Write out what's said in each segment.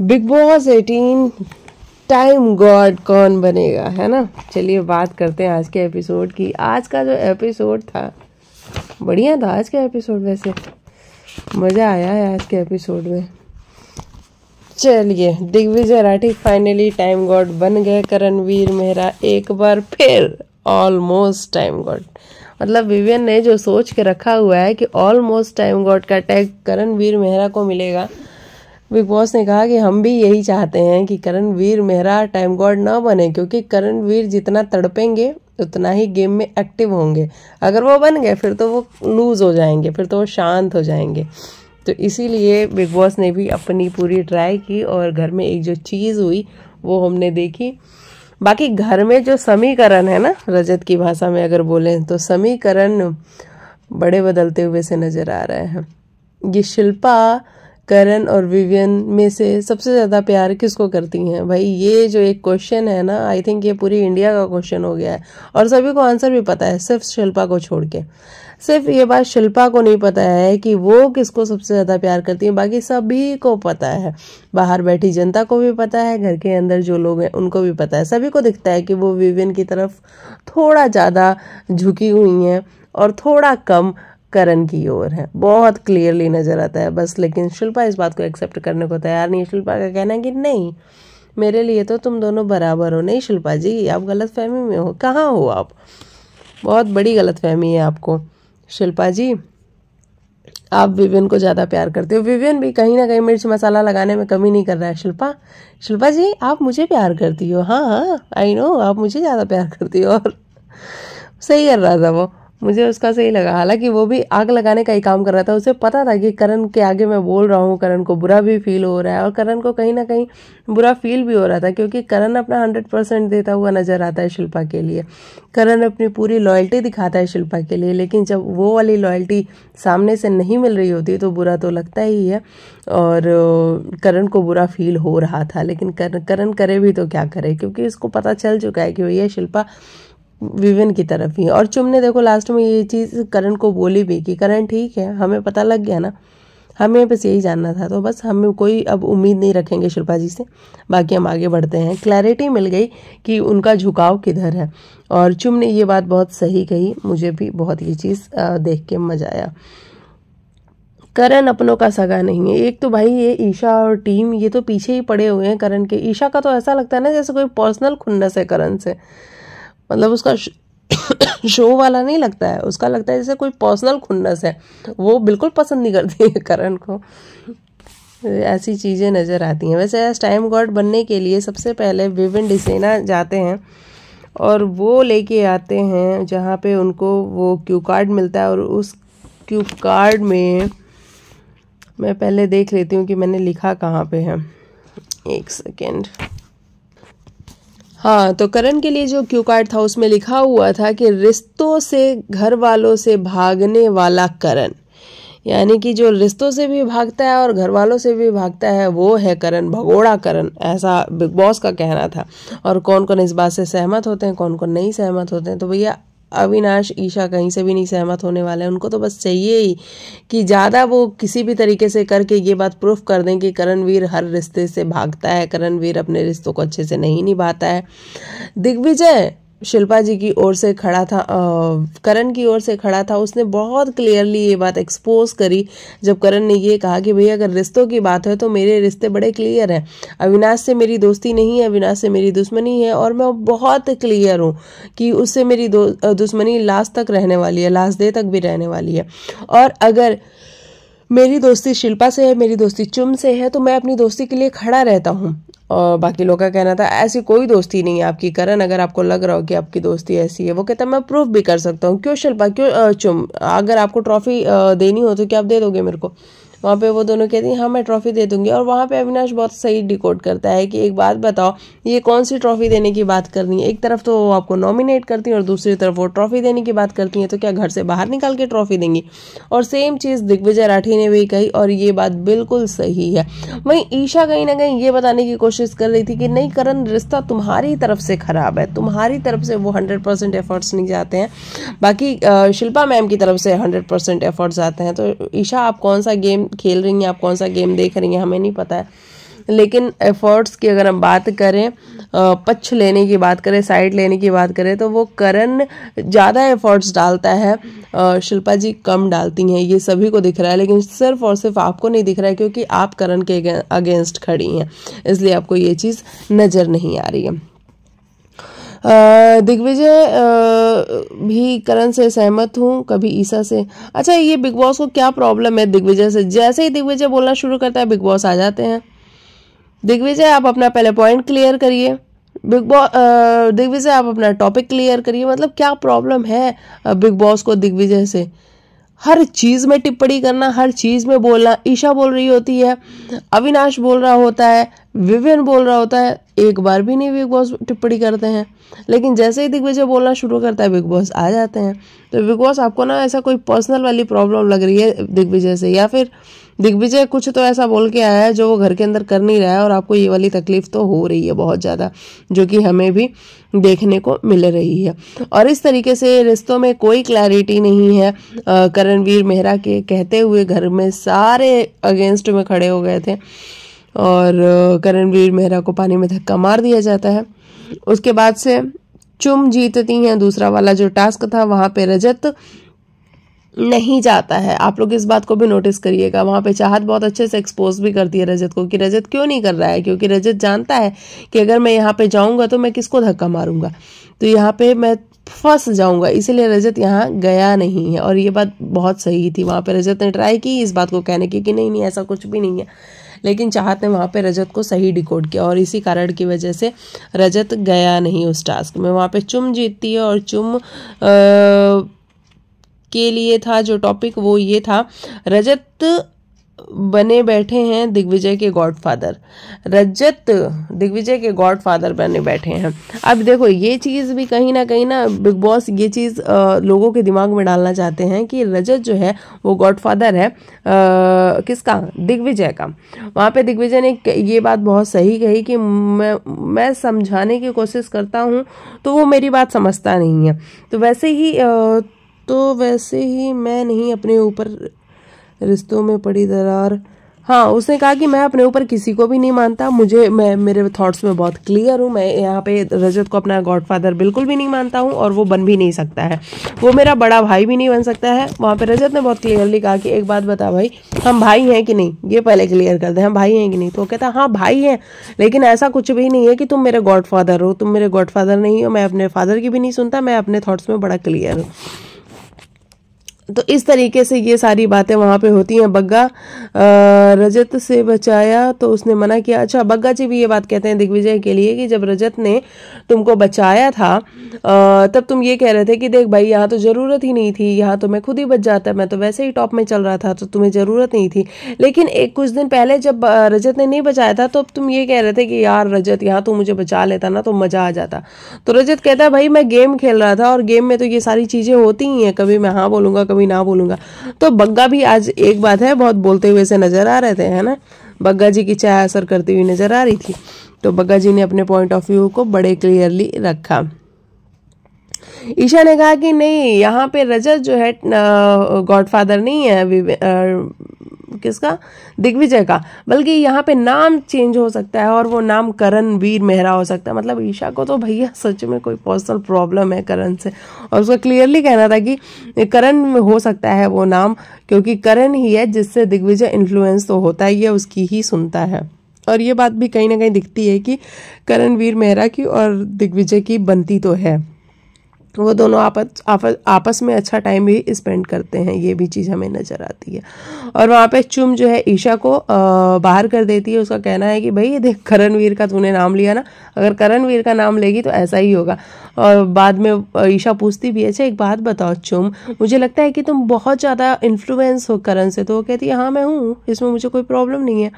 big boss 18 time God कौन बनेगा है ना चलिए बात करते हैं आज के एपिसोड की आज का जो एपिसोड था बढ़िया था आज का एपिसोड वैसे मज़ा आया है आज के एपिसोड में चलिए Digvijay Rathee finally time god बन गए करणवीर मेहरा एक बार फिर ऑलमोस्ट टाइम गॉड मतलब विवियन ने जो सोच के रखा हुआ है कि ऑलमोस्ट टाइम गॉड का टैग करणवीर मेहरा को मिलेगा बिग बॉस ने कहा कि हम भी यही चाहते हैं कि करण वीर मेहरा टाइम गॉड ना बने क्योंकि करण वीर जितना तड़पेंगे उतना ही गेम में एक्टिव होंगे अगर वो बन गए फिर तो वो लूज़ हो जाएंगे फिर तो वो शांत हो जाएंगे तो इसीलिए बिग बॉस ने भी अपनी पूरी ट्राई की और घर में एक जो चीज़ हुई वो हमने देखी बाकी घर में जो समीकरण है ना रजत की भाषा में अगर बोलें तो समीकरण बड़े बदलते हुए से नज़र आ रहे हैं ये शिल्पा करण और विवियन में से सबसे ज़्यादा प्यार किसको करती हैं भाई ये जो एक क्वेश्चन है ना आई थिंक ये पूरी इंडिया का क्वेश्चन हो गया है और सभी को आंसर भी पता है सिर्फ शिल्पा को छोड़ के सिर्फ ये बात शिल्पा को नहीं पता है कि वो किसको सबसे ज़्यादा प्यार करती हैं बाकी सभी को पता है बाहर बैठी जनता को भी पता है घर के अंदर जो लोग हैं उनको भी पता है सभी को दिखता है कि वो विवियन की तरफ थोड़ा ज़्यादा झुकी हुई हैं और थोड़ा कम करण की ओर है बहुत क्लियरली नज़र आता है बस लेकिन शिल्पा इस बात को एक्सेप्ट करने को तैयार नहीं है शिल्पा का कहना है कि नहीं मेरे लिए तो तुम दोनों बराबर हो नहीं शिल्पा जी आप गलत फहमी में हो कहाँ हो आप बहुत बड़ी गलत फहमी है आपको शिल्पा जी आप विवियन को ज़्यादा प्यार करते हो विवियन भी कहीं ना कहीं मिर्च मसाला लगाने में कमी नहीं कर रहा है शिल्पा शिल्पा जी आप मुझे प्यार करती हो हाँ हाँ आई नो आप मुझे ज़्यादा प्यार करती हो और सही कर रहा था वो मुझे उसका सही लगा हालांकि वो भी आग लगाने का ही काम कर रहा था उसे पता था कि करण के आगे मैं बोल रहा हूँ करण को बुरा भी फील हो रहा है और करण को कहीं ना कहीं बुरा फील भी हो रहा था क्योंकि करण अपना हंड्रेड परसेंट देता हुआ नजर आता है शिल्पा के लिए करण अपनी पूरी लॉयल्टी दिखाता है शिल्पा के लिए लेकिन जब वो वाली लॉयल्टी सामने से नहीं मिल रही होती तो बुरा तो लगता ही है और करण को बुरा फील हो रहा था लेकिन करण करे भी तो क्या करे क्योंकि इसको पता चल चुका है कि भैया शिल्पा विवेन की तरफ ही और चुम ने देखो लास्ट में ये चीज़ करण को बोली भी कि करण ठीक है हमें पता लग गया ना हमें बस यही जानना था तो बस हमें कोई अब उम्मीद नहीं रखेंगे शिल्पा जी से बाकी हम आगे बढ़ते हैं क्लैरिटी मिल गई कि उनका झुकाव किधर है और चुम ने ये बात बहुत सही कही मुझे भी बहुत ये चीज़ देख के मजा आया करण अपनों का सगा नहीं है एक तो भाई ये ईशा और टीम ये तो पीछे ही पड़े हुए हैं करण के ईशा का तो ऐसा लगता है ना जैसे कोई पर्सनल खुन्नस है करण से मतलब उसका शो वाला नहीं लगता है उसका लगता है जैसे कोई पर्सनल खुन्नस है वो बिल्कुल पसंद नहीं करती है करण को ऐसी चीज़ें नज़र आती हैं वैसे एज टाइम गॉड बनने के लिए सबसे पहले विविन डिसेना जाते हैं और वो लेके आते हैं जहाँ पे उनको वो क्यू कार्ड मिलता है और उस क्यू कार्ड में मैं पहले देख लेती हूँ कि मैंने लिखा कहाँ पे है एक सेकेंड हाँ तो करण के लिए जो क्यू कार्ड था उसमें लिखा हुआ था कि रिश्तों से घर वालों से भागने वाला करण यानी कि जो रिश्तों से भी भागता है और घर वालों से भी भागता है वो है करण भगोड़ा करण ऐसा बिग बॉस का कहना था और कौन कौन इस बात से सहमत होते हैं कौन कौन नहीं सहमत होते हैं तो भैया अविनाश ईशा कहीं से भी नहीं सहमत होने वाले हैं उनको तो बस चाहिए ही कि ज़्यादा वो किसी भी तरीके से करके ये बात प्रूफ कर दें कि करणवीर हर रिश्ते से भागता है करणवीर अपने रिश्तों को अच्छे से नहीं निभाता है दिग्विजय शिल्पा जी की ओर से खड़ा था करण की ओर से खड़ा था उसने बहुत क्लियरली ये बात एक्सपोज करी जब करण ने ये कहा कि भैया अगर रिश्तों की बात है तो मेरे रिश्ते बड़े क्लियर हैं अविनाश से मेरी दोस्ती नहीं है अविनाश से मेरी दुश्मनी है और मैं बहुत क्लियर हूँ कि उससे मेरी दुश्मनी लास्ट तक रहने वाली है लास्ट डे तक भी रहने वाली है और अगर मेरी दोस्ती शिल्पा से है मेरी दोस्ती चुम से है तो मैं अपनी दोस्ती के लिए खड़ा रहता हूँ और बाकी लोगों का कहना था ऐसी कोई दोस्ती नहीं है आपकी करण अगर आपको लग रहा हो कि आपकी दोस्ती ऐसी है वो कहता मैं प्रूफ भी कर सकता हूँ क्यों शिल्पा क्यों चुम अगर आपको ट्रॉफी देनी हो तो क्या आप दे दोगे मेरे को वहाँ पे वो दोनों कहती हैं हाँ मैं ट्रॉफी दे दूंगी और वहाँ पे अविनाश बहुत सही डिकोड करता है कि एक बात बताओ ये कौन सी ट्रॉफी देने की बात करनी है एक तरफ तो वो आपको नॉमिनेट करती हैं और दूसरी तरफ वो ट्रॉफी देने की बात करती हैं तो क्या घर से बाहर निकाल के ट्रॉफी देंगी और सेम चीज़ दिग्विजय राठी ने भी कही और ये बात बिल्कुल सही है वहीं ईशा कहीं ना कहीं ये बताने की कोशिश कर रही थी कि नहीं करण रिश्ता तुम्हारी तरफ से खराब है तुम्हारी तरफ से वो हंड्रेड परसेंट एफर्ट्स नहीं जाते हैं बाकी शिल्पा मैम की तरफ से हंड्रेड परसेंट एफर्ट्स आते हैं तो ईशा आप कौन सा गेम खेल रही हैं आप कौन सा गेम देख रही हैं हमें नहीं पता है लेकिन एफर्ट्स की अगर हम बात करें पक्ष लेने की बात करें साइड लेने की बात करें तो वो करण ज़्यादा एफर्ट्स डालता है शिल्पा जी कम डालती हैं ये सभी को दिख रहा है लेकिन सिर्फ और सिर्फ आपको नहीं दिख रहा है क्योंकि आप करण के अगेंस्ट खड़ी हैं इसलिए आपको ये चीज़ नज़र नहीं आ रही है दिग्विजय भी करण से सहमत हूँ कभी ईसा से अच्छा ये बिग बॉस को क्या प्रॉब्लम है दिग्विजय से जैसे ही दिग्विजय बोलना शुरू करता है बिग बॉस आ जाते हैं दिग्विजय आप अपना पहले पॉइंट क्लियर करिए बिग बॉस दिग्विजय आप अपना टॉपिक क्लियर करिए मतलब क्या प्रॉब्लम है बिग बॉस को दिग्विजय से हर चीज़ में टिप्पणी करना हर चीज़ में बोलना ईशा बोल रही होती है अविनाश बोल रहा होता है विवियन बोल रहा होता है एक बार भी नहीं बिग बॉस टिप्पणी करते हैं लेकिन जैसे ही दिग्विजय बोलना शुरू करता है बिग बॉस आ जाते हैं तो बिग बॉस आपको ना ऐसा कोई पर्सनल वाली प्रॉब्लम लग रही है दिग्विजय से या फिर दिग्विजय कुछ तो ऐसा बोल के आया है जो वो घर के अंदर कर नहीं रहा है और आपको ये वाली तकलीफ तो हो रही है बहुत ज़्यादा जो कि हमें भी देखने को मिल रही है और इस तरीके से रिश्तों में कोई क्लैरिटी नहीं है करणवीर मेहरा के कहते हुए घर में सारे अगेंस्ट में खड़े हो गए थे और करणवीर मेहरा को पानी में धक्का मार दिया जाता है उसके बाद से चुम जीतती हैं दूसरा वाला जो टास्क था वहाँ पे रजत नहीं जाता है आप लोग इस बात को भी नोटिस करिएगा वहाँ पे चाहत बहुत अच्छे से एक्सपोज भी करती है रजत को कि रजत क्यों नहीं कर रहा है क्योंकि रजत जानता है कि अगर मैं यहाँ पे जाऊँगा तो मैं किसको धक्का मारूंगा तो यहाँ पे मैं फंस जाऊँगा इसीलिए रजत यहाँ गया नहीं है और ये बात बहुत सही थी वहाँ पर रजत ने ट्राई की इस बात को कहने की कि नहीं नहीं ऐसा कुछ भी नहीं है लेकिन चाहत ने वहाँ पे रजत को सही डिकोड किया और इसी कारण की वजह से रजत गया नहीं उस टास्क में वहाँ पे चुम जीतती है और चुम आ, के लिए था जो टॉपिक वो ये था रजत बने बैठे हैं दिग्विजय के गॉडफादर रजत दिग्विजय के गॉडफादर बने बैठे हैं अब देखो ये चीज़ भी कहीं ना कहीं ना बिग बॉस ये चीज़ लोगों के दिमाग में डालना चाहते हैं कि रजत जो है वो गॉडफादर है आ, किसका दिग्विजय का वहाँ पे दिग्विजय ने ये बात बहुत सही कही कि मैं मैं समझाने की कोशिश करता हूँ तो वो मेरी बात समझता नहीं है तो वैसे ही आ, तो वैसे ही मैं नहीं अपने ऊपर रिश्तों में पड़ी दरार हाँ उसने कहा कि मैं अपने ऊपर किसी को भी नहीं मानता मुझे मैं मेरे थॉट्स में बहुत क्लियर हूँ मैं यहाँ पे रजत को अपना गॉडफादर बिल्कुल भी नहीं मानता हूँ और वो बन भी नहीं सकता है वो मेरा बड़ा भाई भी नहीं बन सकता है वहाँ पे रजत ने बहुत क्लियरली कहा कि एक बात बता भाई हम भाई हैं कि नहीं ये पहले क्लियर कर दे हम भाई हैं कि नहीं तो वो कहता हाँ भाई हैं लेकिन ऐसा कुछ भी नहीं है कि तुम मेरे गॉड हो तुम मेरे गॉड नहीं हो मैं अपने फादर की भी नहीं सुनता मैं अपने थाट्स में बड़ा क्लियर हूँ तो इस तरीके से ये सारी बातें वहाँ पे होती हैं बग्गा रजत से बचाया तो उसने मना किया अच्छा बग्गा जी भी ये बात कहते हैं दिग्विजय के लिए कि जब रजत ने तुमको बचाया था तब तुम ये कह रहे थे कि देख भाई यहाँ तो ज़रूरत ही नहीं थी यहाँ तो मैं खुद ही बच जाता मैं तो वैसे ही टॉप में चल रहा था तो तुम्हें ज़रूरत नहीं थी लेकिन एक कुछ दिन पहले जब रजत ने नहीं बचाया था तो तुम ये कह रहे थे कि यार रजत यहाँ तो मुझे बचा लेता ना तो मज़ा आ जाता तो रजत कहता है भाई मैं गेम खेल रहा था और गेम में तो ये सारी चीज़ें होती ही हैं कभी मैं हाँ बोलूँगा कभी ना भूलूंगा तो बग्गा भी आज एक बात है बहुत बोलते हुए से नज़र आ रहे थे है ना बग्गा जी की चाय असर करती हुई नज़र आ रही थी तो बग्गा जी ने अपने पॉइंट ऑफ व्यू को बड़े क्लियरली रखा ईशा ने कहा कि नहीं यहाँ पे रजत जो है गॉडफादर नहीं है किसका दिग्विजय का बल्कि यहाँ पे नाम चेंज हो सकता है और वो नाम करण वीर मेहरा हो सकता है मतलब ईशा को तो भैया सच में कोई पर्सनल प्रॉब्लम है करण से और उसका क्लियरली कहना था कि करण हो सकता है वो नाम क्योंकि करण ही है जिससे दिग्विजय इन्फ्लुएंस तो होता ही है उसकी ही सुनता है और ये बात भी कहीं ना कहीं दिखती है कि करण वीर मेहरा की और दिग्विजय की बनती तो है तो वो दोनों आपस आपस आपस में अच्छा टाइम भी स्पेंड करते हैं ये भी चीज़ हमें नज़र आती है और वहाँ पे चुम जो है ईशा को आ, बाहर कर देती है उसका कहना है कि भाई ये देख करणवीर का तूने नाम लिया ना अगर करणवीर का नाम लेगी तो ऐसा ही होगा और बाद में ईशा पूछती भी है अच्छा एक बात बताओ चुम मुझे लगता है कि तुम बहुत ज़्यादा इन्फ्लुएंस हो करण से तो वो कहती है हाँ मैं हूँ इसमें मुझे कोई प्रॉब्लम नहीं है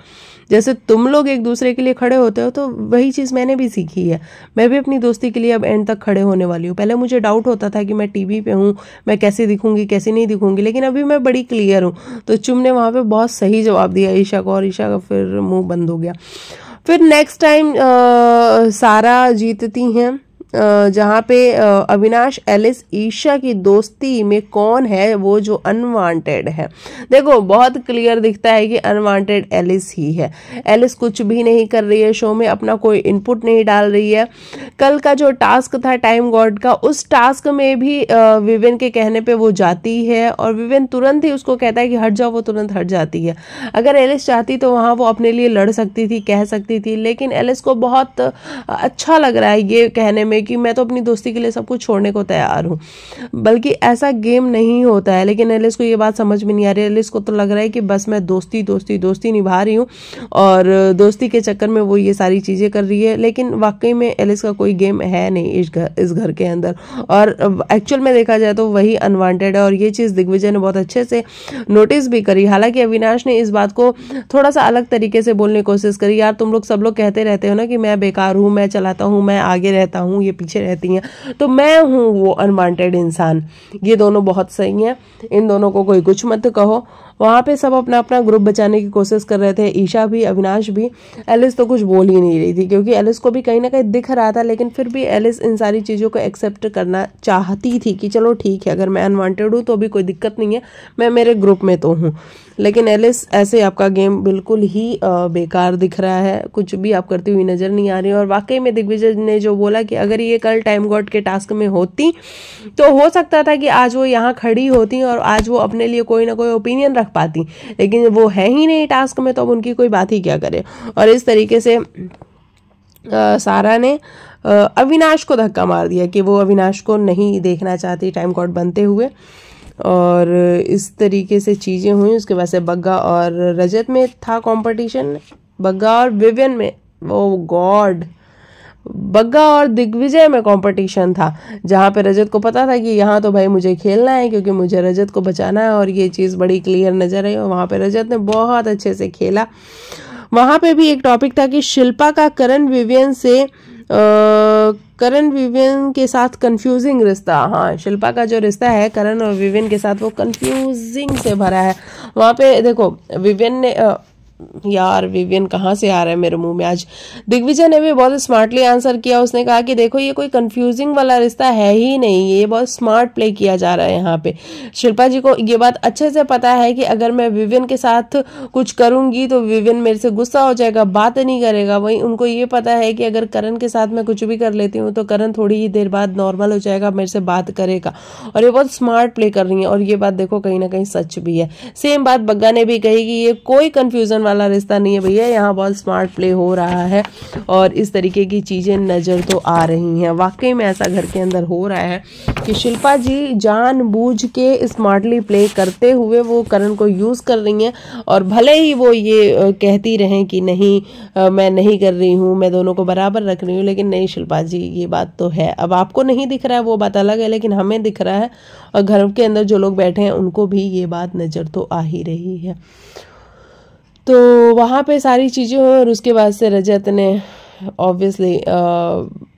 जैसे तुम लोग एक दूसरे के लिए खड़े होते हो तो वही चीज़ मैंने भी सीखी है मैं भी अपनी दोस्ती के लिए अब एंड तक खड़े होने वाली हूँ पहले मुझे डाउट होता था कि मैं टी वी हूँ मैं कैसे दिखूंगी कैसे नहीं दिखूंगी लेकिन अभी मैं बड़ी क्लियर हूँ तो चुम ने वहाँ पर बहुत सही जवाब दिया ईशा को और ईशा का फिर मुँह बंद हो गया फिर नेक्स्ट टाइम सारा जीतती हैं जहाँ पे अविनाश एलिस ईशा की दोस्ती में कौन है वो जो अनवांटेड है देखो बहुत क्लियर दिखता है कि अनवांटेड एलिस ही है एलिस कुछ भी नहीं कर रही है शो में अपना कोई इनपुट नहीं डाल रही है कल का जो टास्क था टाइम गॉड का उस टास्क में भी विवेन के कहने पर वो जाती है और विवेन तुरंत ही उसको कहता है कि हट जाओ वो तुरंत हट जाती है अगर एलिस चाहती तो वहाँ वो अपने लिए लड़ सकती थी कह सकती थी लेकिन एलिस को बहुत अच्छा लग रहा है ये कहने में में कि मैं तो अपनी दोस्ती के लिए सब कुछ छोड़ने को तैयार हूँ बल्कि ऐसा गेम नहीं होता है लेकिन एलिस को ये बात समझ में नहीं आ रही एलिस को तो लग रहा है कि बस मैं दोस्ती दोस्ती दोस्ती निभा रही हूँ और दोस्ती के चक्कर में वो ये सारी चीज़ें कर रही है लेकिन वाकई में एलिस का कोई गेम है नहीं इस घर इस घर के अंदर और एक्चुअल में देखा जाए तो वही अनवांटेड है और ये चीज़ दिग्विजय ने बहुत अच्छे से नोटिस भी करी हालांकि अविनाश ने इस बात को थोड़ा सा अलग तरीके से बोलने की कोशिश करी यार तुम लोग सब लोग कहते रहते हो ना कि मैं बेकार हूँ मैं चलाता हूँ मैं आगे रहता हूँ ये पीछे रहती हैं तो मैं हूँ वो अनवांटेड इंसान ये दोनों बहुत सही हैं इन दोनों को कोई कुछ मत कहो वहाँ पे सब अपना अपना ग्रुप बचाने की कोशिश कर रहे थे ईशा भी अविनाश भी एलिस तो कुछ बोल ही नहीं रही थी क्योंकि एलिस को भी कहीं ना कहीं दिख रहा था लेकिन फिर भी एलिस इन सारी चीज़ों को एक्सेप्ट करना चाहती थी कि चलो ठीक है अगर मैं अनवांटेड हूँ तो भी कोई दिक्कत नहीं है मैं मेरे ग्रुप में तो हूँ लेकिन एलिस ऐसे आपका गेम बिल्कुल ही बेकार दिख रहा है कुछ भी आप करती हुई नज़र नहीं आ रही और वाकई में दिग्विजय ने जो बोला कि अगर ये कल टाइम गॉड के टास्क में होती तो हो सकता था कि आज वो यहाँ खड़ी होती और आज वो अपने लिए कोई ना कोई ओपिनियन रख पाती लेकिन वो है ही नहीं टास्क में तो अब उनकी कोई बात ही क्या करे और इस तरीके से आ, सारा ने अविनाश को धक्का मार दिया कि वो अविनाश को नहीं देखना चाहती टाइम कॉर्ड बनते हुए और इस तरीके से चीज़ें हुई उसके बाद से बग्गा और रजत में था कंपटीशन बग्गा और विवियन में वो गॉड बग्गा और दिग्विजय में कंपटीशन था जहाँ पे रजत को पता था कि यहाँ तो भाई मुझे खेलना है क्योंकि मुझे रजत को बचाना है और ये चीज़ बड़ी क्लियर नज़र आई और वहाँ पर रजत ने बहुत अच्छे से खेला वहाँ पे भी एक टॉपिक था कि शिल्पा का करण विवियन से करण विवेन के साथ कंफ्यूजिंग रिश्ता हाँ शिल्पा का जो रिश्ता है करण और विवेन के साथ वो कंफ्यूजिंग से भरा है वहाँ पे देखो विवेन ने यार विवियन कहाँ से आ रहा है मेरे मुंह में आज दिग्विजय ने भी बहुत स्मार्टली आंसर किया उसने कहा कि देखो ये कोई कंफ्यूजिंग वाला रिश्ता है ही नहीं ये बहुत स्मार्ट प्ले किया जा रहा है यहाँ पे शिल्पा जी को ये बात अच्छे से पता है कि अगर मैं विवियन के साथ कुछ करूंगी तो विवियन मेरे से गुस्सा हो जाएगा बात नहीं करेगा वही उनको ये पता है कि अगर करण के साथ मैं कुछ भी कर लेती हूँ तो करण थोड़ी ही देर बाद नॉर्मल हो जाएगा मेरे से बात करेगा और ये बहुत स्मार्ट प्ले कर रही है और ये बात देखो कहीं ना कहीं सच भी है सेम बात बग्गा ने भी कही कि ये कोई कन्फ्यूजन वाला रिश्ता नहीं है भैया यहाँ बहुत स्मार्ट प्ले हो रहा है और इस तरीके की चीज़ें नज़र तो आ रही हैं वाकई में ऐसा घर के अंदर हो रहा है कि शिल्पा जी जानबूझ के स्मार्टली प्ले करते हुए वो करण को यूज़ कर रही हैं और भले ही वो ये कहती रहें कि नहीं मैं नहीं कर रही हूँ मैं दोनों को बराबर रख रही हूँ लेकिन नहीं शिल्पा जी ये बात तो है अब आपको नहीं दिख रहा है वो बात अलग है लेकिन हमें दिख रहा है और घर के अंदर जो लोग बैठे हैं उनको भी ये बात नज़र तो आ ही रही है तो वहाँ पे सारी चीज़ें हो और उसके बाद से रजत ने ऑब्वियसली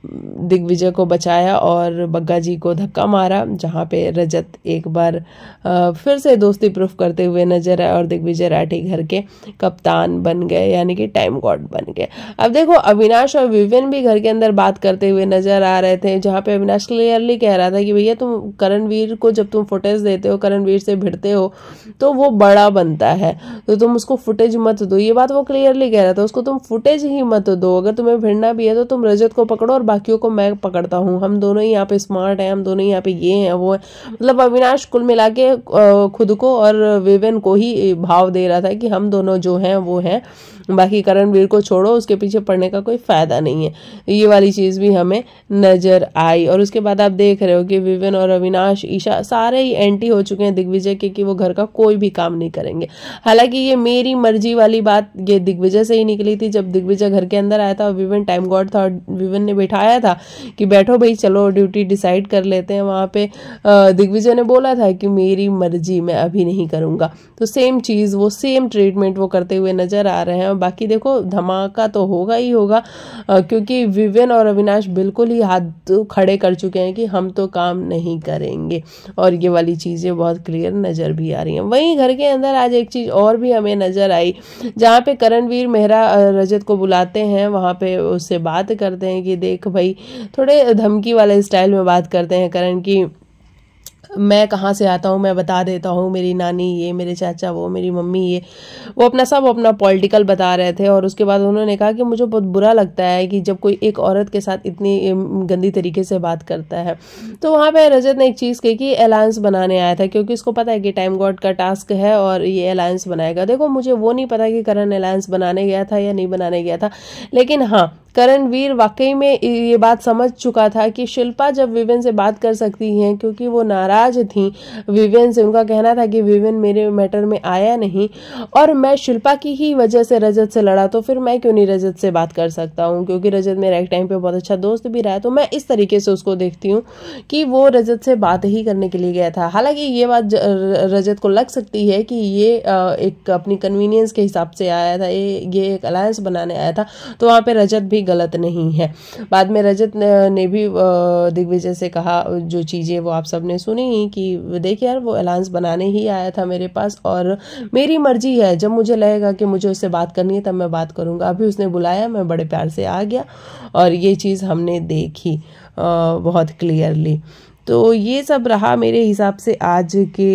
दिग्विजय को बचाया और बग्गा जी को धक्का मारा जहाँ पे रजत एक बार फिर से दोस्ती प्रूफ करते हुए नजर आए और दिग्विजय राठी घर के कप्तान बन गए यानी कि टाइम गॉड बन गए अब देखो अविनाश और विवेन भी घर के अंदर बात करते हुए नजर आ रहे थे जहाँ पे अविनाश क्लियरली कह रहा था कि भैया तुम करणवीर को जब तुम फुटेज देते हो करणवीर से भिड़ते हो तो वो बड़ा बनता है तो तुम उसको फुटेज मत दो ये बात वो क्लियरली कह रहा था उसको तुम फुटेज ही मत दो अगर तुम्हें भिड़ना भी है तो तुम रजत को पकड़ो और बाकियों को मैं पकड़ता हूँ हम दोनों ही यहाँ पे स्मार्ट हैं हम दोनों ही यहाँ पे ये हैं वो है मतलब अविनाश कुल मिला के खुद को और विवेन को ही भाव दे रहा था कि हम दोनों जो हैं वो हैं बाकी करणवीर को छोड़ो उसके पीछे पड़ने का कोई फ़ायदा नहीं है ये वाली चीज़ भी हमें नज़र आई और उसके बाद आप देख रहे हो कि विविन और अविनाश ईशा सारे ही एंटी हो चुके हैं दिग्विजय के कि वो घर का कोई भी काम नहीं करेंगे हालांकि ये मेरी मर्जी वाली बात ये दिग्विजय से ही निकली थी जब दिग्विजय घर के अंदर आया था और विविन टाइम गॉड था और विविन ने बिठाया था कि बैठो भाई चलो ड्यूटी डिसाइड कर लेते हैं वहाँ पे दिग्विजय ने बोला था कि मेरी मर्जी मैं अभी नहीं करूँगा तो सेम चीज़ वो सेम ट्रीटमेंट वो करते हुए नज़र आ रहे हैं बाकी देखो धमाका तो होगा ही होगा क्योंकि विवेन और अविनाश बिल्कुल ही हाथ खड़े कर चुके हैं कि हम तो काम नहीं करेंगे और ये वाली चीज़ें बहुत क्लियर नज़र भी आ रही हैं वहीं घर के अंदर आज एक चीज़ और भी हमें नज़र आई जहाँ पे करणवीर मेहरा रजत को बुलाते हैं वहाँ पे उससे बात करते हैं कि देख भाई थोड़े धमकी वाले स्टाइल में बात करते हैं करण की मैं कहाँ से आता हूँ मैं बता देता हूँ मेरी नानी ये मेरे चाचा वो मेरी मम्मी ये वो अपना सब अपना पॉलिटिकल बता रहे थे और उसके बाद उन्होंने कहा कि मुझे बहुत बुरा लगता है कि जब कोई एक औरत के साथ इतनी गंदी तरीके से बात करता है तो वहाँ पर रजत ने एक चीज़ कही कि अलायंस बनाने आया था क्योंकि उसको पता है कि टाइम गॉड का टास्क है और ये अलायंस बनाएगा देखो मुझे वो नहीं पता कि करण अलायंस बनाने गया था या नहीं बनाने गया था लेकिन हाँ करणवीर वाकई में ये बात समझ चुका था कि शिल्पा जब विवेन से बात कर सकती हैं क्योंकि वो नाराज थी विवेन से उनका कहना था कि विवेन मेरे मैटर में आया नहीं और मैं शिल्पा की ही वजह से रजत से लड़ा तो फिर मैं क्यों नहीं रजत से बात कर सकता हूँ क्योंकि रजत मेरा एक टाइम पर बहुत अच्छा दोस्त भी रहा तो मैं इस तरीके से उसको देखती हूँ कि वो रजत से बात ही करने के लिए गया था हालांकि ये बात रजत को लग सकती है कि ये एक अपनी कन्वीनियंस के हिसाब से आया था ये ये एक अलायंस बनाने आया था तो वहाँ पर रजत भी भी गलत नहीं है बाद में रजत ने भी दिग्विजय से कहा जो चीज़ें वो आप सबने सुनी ही कि देखिए यार वो अलायंस बनाने ही आया था मेरे पास और मेरी मर्जी है जब मुझे लगेगा कि मुझे उससे बात करनी है तब मैं बात करूँगा अभी उसने बुलाया मैं बड़े प्यार से आ गया और ये चीज़ हमने देखी बहुत क्लियरली तो ये सब रहा मेरे हिसाब से आज के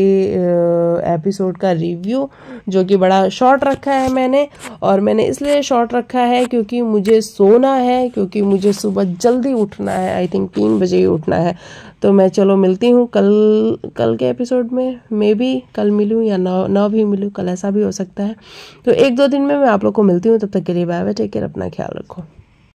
एपिसोड का रिव्यू जो कि बड़ा शॉर्ट रखा है मैंने और मैंने इसलिए शॉर्ट रखा है क्योंकि मुझे सोना है क्योंकि मुझे सुबह जल्दी उठना है आई थिंक तीन बजे ही उठना है तो मैं चलो मिलती हूँ कल कल के एपिसोड में मे भी कल मिलूँ या ना भी मिलूँ कल ऐसा भी हो सकता है तो एक दो दिन में मैं आप लोग को मिलती हूँ तब तक के लिए बाय बाय टेक केयर अपना ख्याल रखो